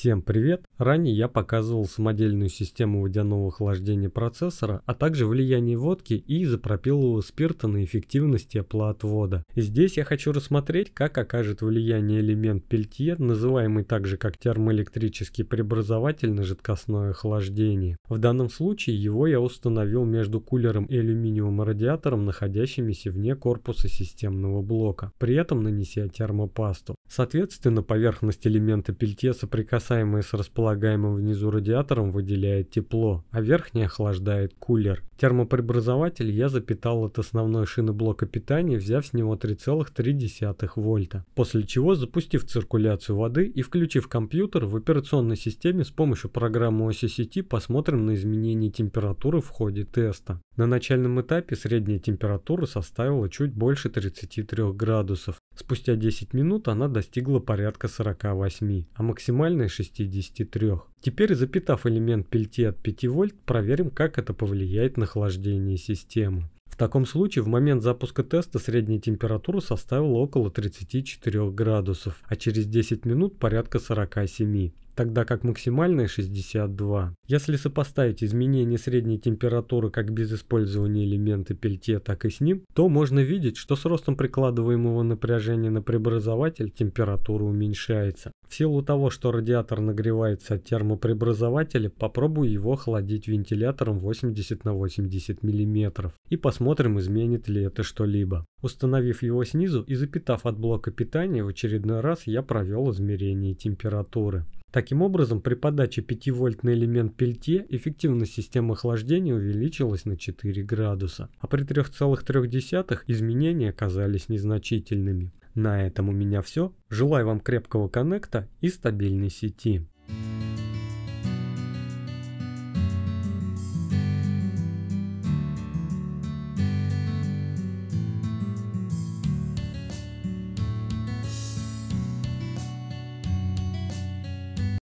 Всем привет! Ранее я показывал самодельную систему водяного охлаждения процессора, а также влияние водки и изопропилового спирта на эффективность теплоотвода. Здесь я хочу рассмотреть, как окажет влияние элемент пельтье, называемый также как термоэлектрический преобразователь на жидкостное охлаждение. В данном случае его я установил между кулером и алюминиевым радиатором, находящимися вне корпуса системного блока, при этом нанеся термопасту. Соответственно, поверхность элемента пельтье соприкасается соприкасаемое с располагаемым внизу радиатором выделяет тепло, а верхний охлаждает кулер. Термопреобразователь я запитал от основной шины блока питания, взяв с него 3,3 вольта, после чего, запустив циркуляцию воды и включив компьютер, в операционной системе с помощью программы оси сети посмотрим на изменение температуры в ходе теста. На начальном этапе средняя температура составила чуть больше 33 градусов, Спустя 10 минут она достигла порядка 48, а максимальной 63. Теперь, запитав элемент пельти от 5 вольт, проверим, как это повлияет на охлаждение системы. В таком случае в момент запуска теста средняя температура составила около 34 градусов, а через 10 минут порядка 47 тогда как максимальная 62. Если сопоставить изменение средней температуры как без использования элемента пельте, так и с ним, то можно видеть, что с ростом прикладываемого напряжения на преобразователь температура уменьшается. В силу того, что радиатор нагревается от термопреобразователя, попробую его охладить вентилятором 80 на 80 мм и посмотрим, изменит ли это что-либо. Установив его снизу и запитав от блока питания, в очередной раз я провел измерение температуры. Таким образом, при подаче 5-вольтный элемент пельте эффективность системы охлаждения увеличилась на 4 градуса, а при 3,3 изменения оказались незначительными. На этом у меня все. Желаю вам крепкого коннекта и стабильной сети. Thank you